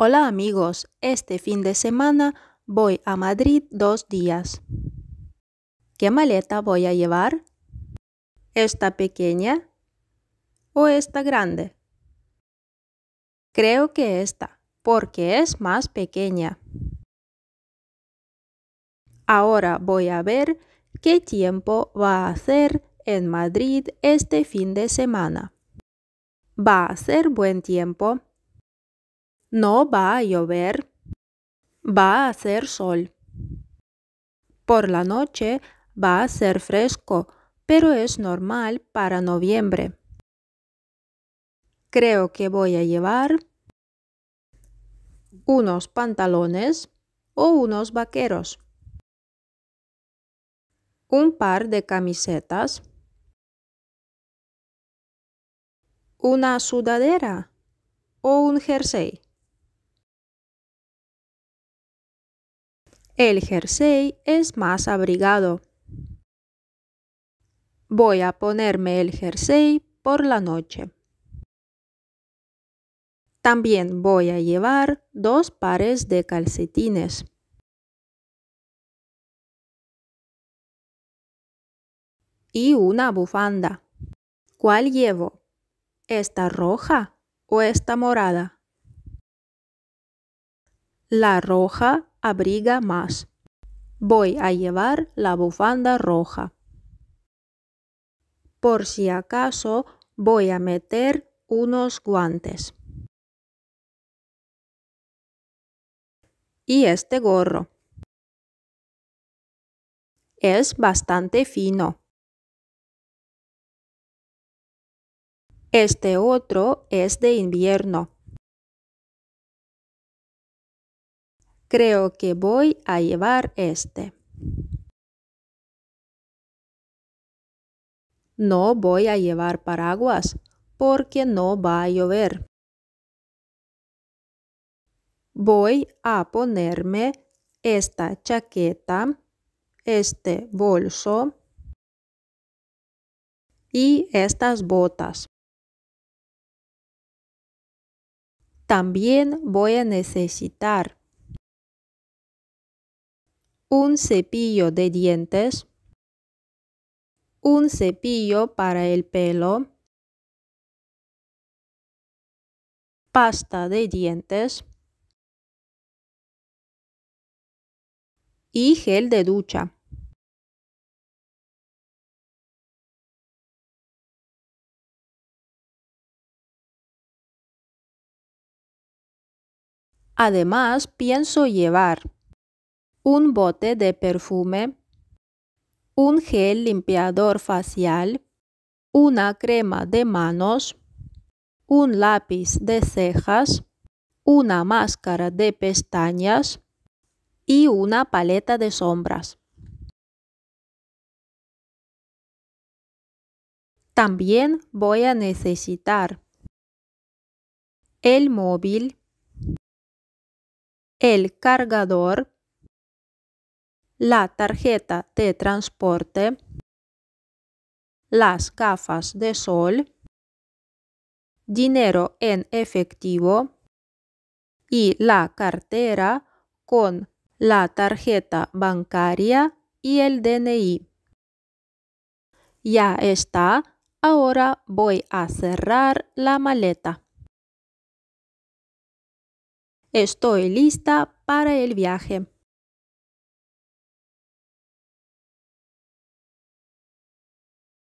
Hola amigos, este fin de semana voy a Madrid dos días. ¿Qué maleta voy a llevar? ¿Esta pequeña o esta grande? Creo que esta, porque es más pequeña. Ahora voy a ver qué tiempo va a hacer en Madrid este fin de semana. Va a ser buen tiempo no va a llover. Va a hacer sol. Por la noche va a ser fresco, pero es normal para noviembre. Creo que voy a llevar unos pantalones o unos vaqueros, un par de camisetas, una sudadera o un jersey. El jersey es más abrigado. Voy a ponerme el jersey por la noche. También voy a llevar dos pares de calcetines. Y una bufanda. ¿Cuál llevo? ¿Esta roja o esta morada? La roja abriga más. Voy a llevar la bufanda roja. Por si acaso voy a meter unos guantes. Y este gorro. Es bastante fino. Este otro es de invierno. Creo que voy a llevar este. No voy a llevar paraguas porque no va a llover. Voy a ponerme esta chaqueta, este bolso y estas botas. También voy a necesitar un cepillo de dientes, un cepillo para el pelo, pasta de dientes y gel de ducha. Además, pienso llevar un bote de perfume, un gel limpiador facial, una crema de manos, un lápiz de cejas, una máscara de pestañas y una paleta de sombras. También voy a necesitar el móvil, el cargador, la tarjeta de transporte, las gafas de sol, dinero en efectivo y la cartera con la tarjeta bancaria y el DNI. Ya está, ahora voy a cerrar la maleta. Estoy lista para el viaje.